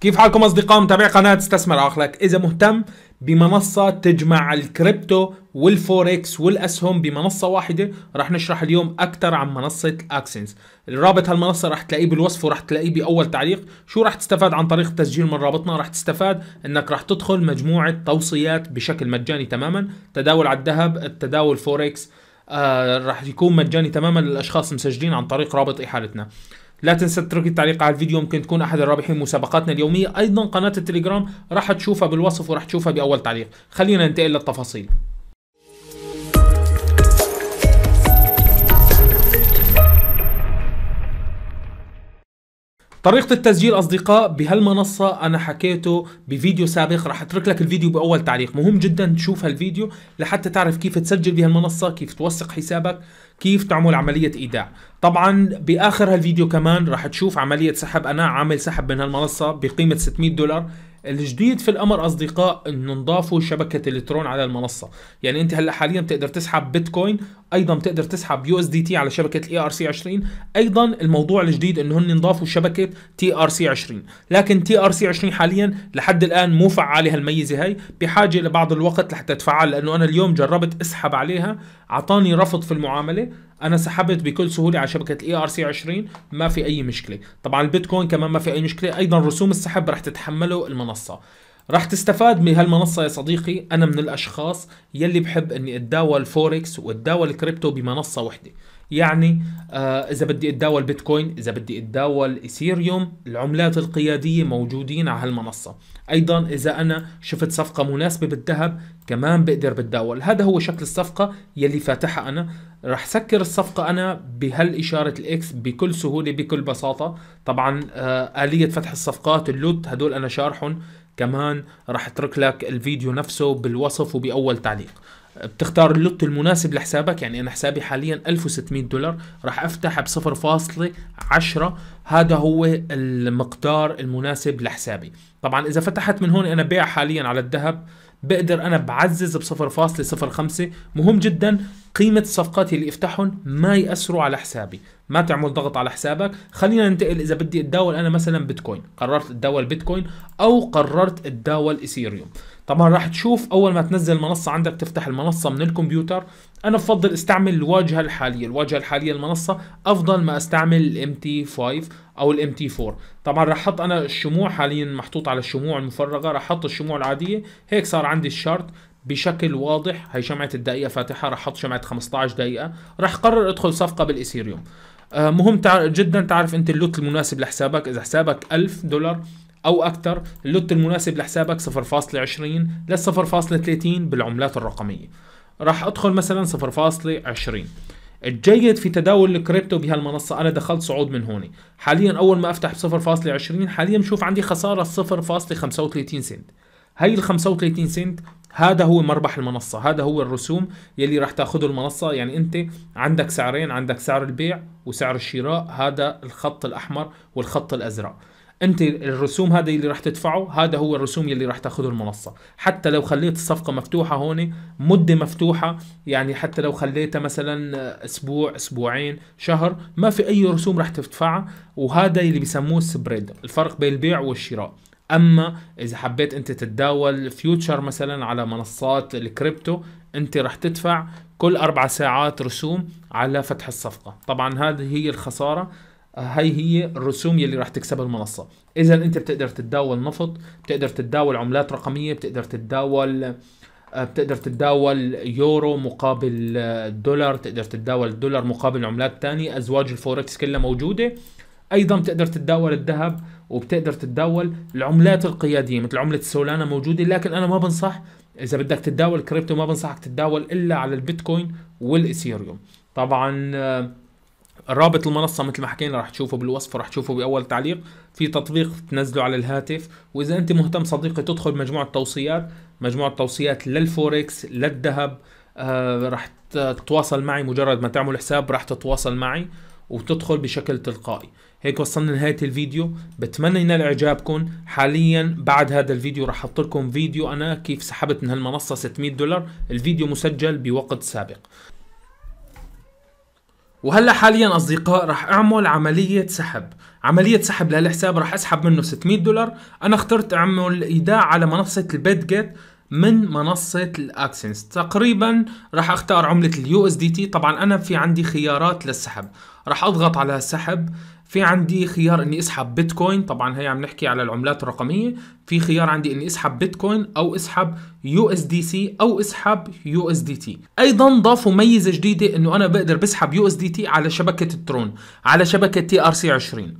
كيف حالكم اصدقاء متابعي قناه استثمر عقلك اذا مهتم بمنصه تجمع الكريبتو والفوركس والاسهم بمنصه واحده رح نشرح اليوم اكثر عن منصه اكسنس الرابط هالمنصه رح تلاقيه بالوصف ورح تلاقيه باول تعليق شو رح تستفاد عن طريق التسجيل من رابطنا رح تستفاد انك رح تدخل مجموعه توصيات بشكل مجاني تماما تداول على الذهب التداول فوركس آه رح يكون مجاني تماما للاشخاص المسجلين عن طريق رابط احالتنا لا تنسى تترك التعليق على الفيديو ممكن تكون احد الرابحين مسابقاتنا اليوميه ايضا قناه التليجرام راح تشوفها بالوصف وراح تشوفها باول تعليق خلينا ننتقل للتفاصيل طريقة التسجيل أصدقاء بهالمنصة أنا حكيته بفيديو سابق رح أترك لك الفيديو بأول تعليق مهم جدا تشوف هالفيديو لحتى تعرف كيف تسجل بهالمنصة كيف توثق حسابك كيف تعمل عملية إيداع طبعا بآخر هالفيديو كمان رح تشوف عملية سحب أنا عامل سحب من هالمنصة بقيمة 600 دولار الجديد في الامر اصدقاء انه نضافوا شبكه الترون على المنصه يعني انت هلا حاليا بتقدر تسحب بيتكوين ايضا بتقدر تسحب يو اس دي تي على شبكه الاي ار سي 20 ايضا الموضوع الجديد انه هن ضافوا شبكه تي ار سي 20 لكن تي ار سي 20 حاليا لحد الان مو فعاله هالميزه هي بحاجه لبعض الوقت لحتى تفعل لانه انا اليوم جربت اسحب عليها اعطاني رفض في المعامله انا سحبت بكل سهوله على شبكه الاي ار سي 20 ما في اي مشكله طبعا البيتكوين كمان ما في اي مشكله ايضا رسوم السحب رح تتحمله المنصه راح تستفاد من هالمنصة يا صديقي أنا من الأشخاص يلي بحب أني أتداول فوركس وأتداول كريبتو بمنصة وحدة يعني آه إذا بدي أتداول بيتكوين إذا بدي أتداول إيثيريوم العملات القيادية موجودين على هالمنصة أيضا إذا أنا شفت صفقة مناسبة بالذهب كمان بقدر بتداول هذا هو شكل الصفقة يلي فاتحها أنا رح سكر الصفقة أنا بهالإشارة الإكس بكل سهولة بكل بساطة طبعا آه، آلية فتح الصفقات اللوت هدول أنا شارحهم كمان راح اترك لك الفيديو نفسه بالوصف وباول تعليق بتختار اللوت المناسب لحسابك يعني انا حسابي حاليا 1600 دولار راح افتح ب 0.10 هذا هو المقدار المناسب لحسابي طبعا اذا فتحت من هون انا بيع حاليا على الذهب بقدر انا بعزز ب 0.05 مهم جدا قيمة الصفقات اللي افتحهم ما يأثروا على حسابي ما تعمل ضغط على حسابك خلينا ننتقل اذا بدي اتداول انا مثلا بيتكوين قررت اتداول بيتكوين او قررت اتداول ايثيريوم طبعا راح تشوف اول ما تنزل المنصة عندك تفتح المنصة من الكمبيوتر انا بفضل استعمل الواجهه الحاليه الواجهه الحاليه المنصه افضل ما استعمل الام تي 5 او الام تي 4 طبعا راح احط انا الشموع حاليا محطوط على الشموع المفرغه راح احط الشموع العاديه هيك صار عندي الشارت بشكل واضح هي شمعة الدقيقة فاتحة راح احط شمعة 15 دقيقة راح قرر ادخل صفقة بالاثيريوم آه مهم جدا تعرف انت اللوت المناسب لحسابك اذا حسابك 1000 دولار او اكثر اللوت المناسب لحسابك 0.20 ل 0.30 بالعملات الرقمية راح ادخل مثلا 0.20 الجيد في تداول الكريبتو بهالمنصة أنا دخلت صعود من هون حاليا أول ما أفتح ب 0.20 حاليا بشوف عندي خسارة 0.35 سنت هاي ال 35 سنت هذا هو مربح المنصة هذا هو الرسوم يلي راح تاخده المنصة يعني انت عندك سعرين عندك سعر البيع وسعر الشراء هذا الخط الأحمر والخط الأزرق انت الرسوم هذا اللي راح تدفعه هذا هو الرسوم اللي راح تاخذه المنصه حتى لو خليت الصفقه مفتوحه هون مده مفتوحه يعني حتى لو خليتها مثلا اسبوع اسبوعين شهر ما في اي رسوم راح تدفعها وهذا اللي بسموه السبريد الفرق بين البيع والشراء اما اذا حبيت انت تتداول فيوتشر مثلا على منصات الكريبتو انت راح تدفع كل اربع ساعات رسوم على فتح الصفقه طبعا هذه هي الخساره هاي هي الرسوم يلي راح تكسبها المنصه اذا انت بتقدر تتداول نفط بتقدر تتداول عملات رقميه بتقدر تتداول آه، بتقدر تتداول يورو مقابل آه، دولار تقدر تتداول دولار مقابل عملات تانية ازواج الفوركس كلها موجوده ايضا بتقدر تتداول الذهب وبتقدر تتداول العملات القياديه مثل عمله سولانا موجوده لكن انا ما بنصح اذا بدك تتداول كريبتو ما بنصحك تتداول الا على البيتكوين والإثيريوم طبعا آه، رابط المنصه مثل ما حكينا راح تشوفه بالوصف راح تشوفه باول تعليق في تطبيق تنزله على الهاتف واذا انت مهتم صديقي تدخل مجموعه توصيات مجموعه توصيات للفوركس للذهب آه راح تتواصل معي مجرد ما تعمل حساب راح تتواصل معي وتدخل بشكل تلقائي هيك وصلنا لنهاية الفيديو بتمنى ينال اعجابكم حاليا بعد هذا الفيديو راح احط لكم فيديو انا كيف سحبت من هالمنصة 600 دولار الفيديو مسجل بوقت سابق وهلا حاليا اصدقاء رح اعمل عمليه سحب عمليه سحب للحساب رح اسحب منه 600 دولار انا اخترت اعمل ايداع على منصه البيت جيت من منصة الاكسنس تقريبا راح اختار عملة اليو اس دي تي طبعا انا في عندي خيارات للسحب راح اضغط على سحب في عندي خيار اني اسحب بيتكوين طبعا هي عم نحكي على العملات الرقمية في خيار عندي اني اسحب بيتكوين او اسحب يو اس دي سي او اسحب يو اس دي تي ايضا ضافوا ميزة جديدة انه انا بقدر بسحب يو اس دي تي على شبكة الترون على شبكة تي ار سي 20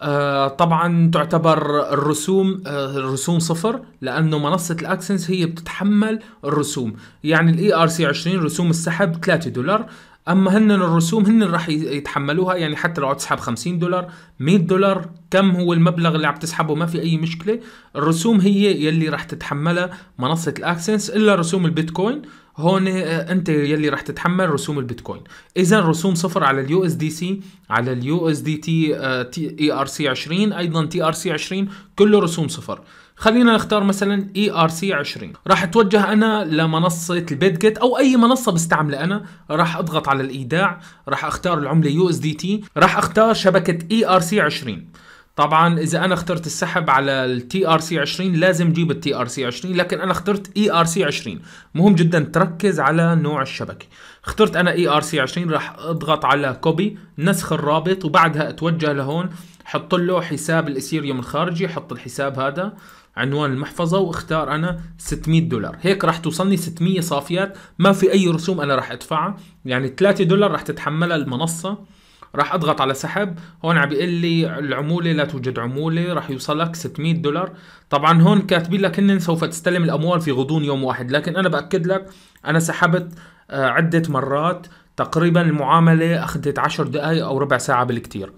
آه، طبعا تعتبر الرسوم آه، الرسوم صفر لانه منصه الاكسنس هي بتتحمل الرسوم يعني الاي ار سي 20 رسوم السحب 3 دولار اما هن الرسوم هن راح يتحملوها يعني حتى لو تسحب 50 دولار 100 دولار كم هو المبلغ اللي عم تسحبه ما في اي مشكله الرسوم هي يلي راح تتحملها منصه الاكسنس الا رسوم البيتكوين هون آه، انت يلي رح تتحمل رسوم البيتكوين اذا رسوم صفر على اليو اس دي سي على اليو اس دي تي آه، اي ار سي 20 ايضا تي ار سي 20 كله رسوم صفر خلينا نختار مثلا اي ار سي 20 راح اتوجه انا لمنصه البيت جيت او اي منصه بستعملها انا راح اضغط على الايداع راح اختار العمله يو اس دي تي راح اختار شبكه اي ار سي 20 طبعا اذا انا اخترت السحب على التي ار سي 20 لازم جيب التي ار سي 20 لكن انا اخترت اي ار سي 20 مهم جدا تركز على نوع الشبكه اخترت انا اي ار سي 20 راح اضغط على كوبي نسخ الرابط وبعدها اتوجه لهون حط له حساب الاثيريوم الخارجي حط الحساب هذا عنوان المحفظة واختار أنا 600 دولار هيك راح توصلني 600 صافيات ما في أي رسوم أنا راح أدفعها يعني 3 دولار راح تتحملها المنصة راح اضغط على سحب هون عم بيقول لي العموله لا توجد عموله راح يوصلك 600 دولار طبعا هون كاتبين لك ان سوف تستلم الاموال في غضون يوم واحد لكن انا باكد لك انا سحبت آه، عده مرات تقريبا المعامله اخذت 10 دقائق او ربع ساعه بالكثير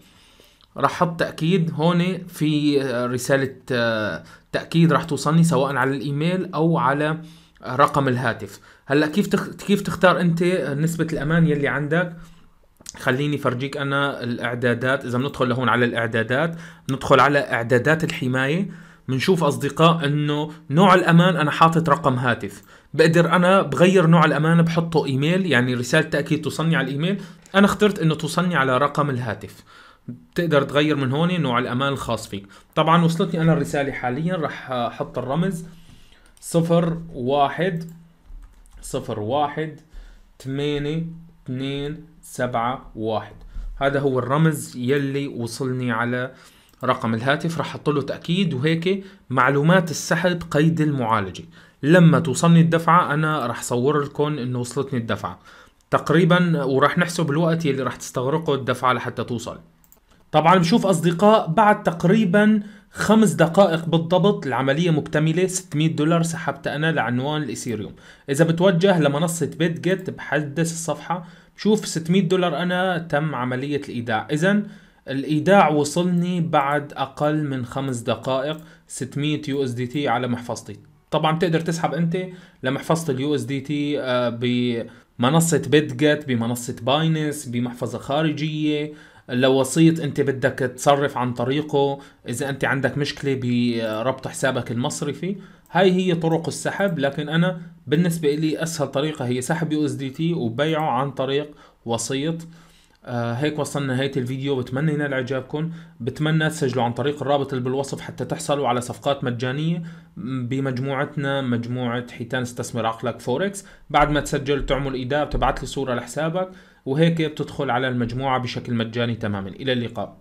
راح احط تاكيد هون في آه، رساله آه، تاكيد راح توصلني سواء على الايميل او على رقم الهاتف هلا كيف كيف تختار انت نسبه الامان يلي عندك خليني فرجيك انا الاعدادات اذا بندخل لهون على الاعدادات ندخل على اعدادات الحمايه بنشوف اصدقاء انه نوع الامان انا حاطط رقم هاتف بقدر انا بغير نوع الامان بحطه ايميل يعني رساله تاكيد توصلني على الايميل انا اخترت انه توصلني على رقم الهاتف بتقدر تغير من هون نوع الامان الخاص فيك طبعا وصلتني انا الرساله حاليا راح احط الرمز صفر واحد صفر واحد ثمانية اثنين سبعة واحد هذا هو الرمز يلي وصلني على رقم الهاتف رح احط له تاكيد وهيك معلومات السحب قيد المعالجه لما توصلني الدفعه انا رح صور لكم انه وصلتني الدفعه تقريبا ورح نحسب الوقت يلي رح تستغرقه الدفعه لحتى توصل طبعا بشوف اصدقاء بعد تقريبا خمس دقائق بالضبط العملية مكتملة 600 دولار سحبت أنا لعنوان الإيثيريوم إذا بتوجه لمنصة بيت جيت بحدث الصفحة شوف 600 دولار انا تم عمليه الايداع اذا الايداع وصلني بعد اقل من خمس دقائق 600 يو اس دي تي على محفظتي طبعا بتقدر تسحب انت لمحفظه اليو اس دي تي آه، بمنصه بيتجت بمنصه بايننس بمحفظه خارجيه لو وسيط انت بدك تصرف عن طريقه اذا انت عندك مشكله بربط حسابك المصرفي هاي هي طرق السحب لكن انا بالنسبه لي اسهل طريقه هي سحب يو اس دي تي وبيعه عن طريق وسيط آه هيك وصلنا نهايه الفيديو بتمنى ينال اعجابكم بتمنى تسجلوا عن طريق الرابط اللي بالوصف حتى تحصلوا على صفقات مجانيه بمجموعتنا مجموعه حيتان استثمر عقلك فوركس بعد ما تسجل تعمل ايداع بتبعت لي صوره لحسابك وهيك بتدخل على المجموعه بشكل مجاني تماما الى اللقاء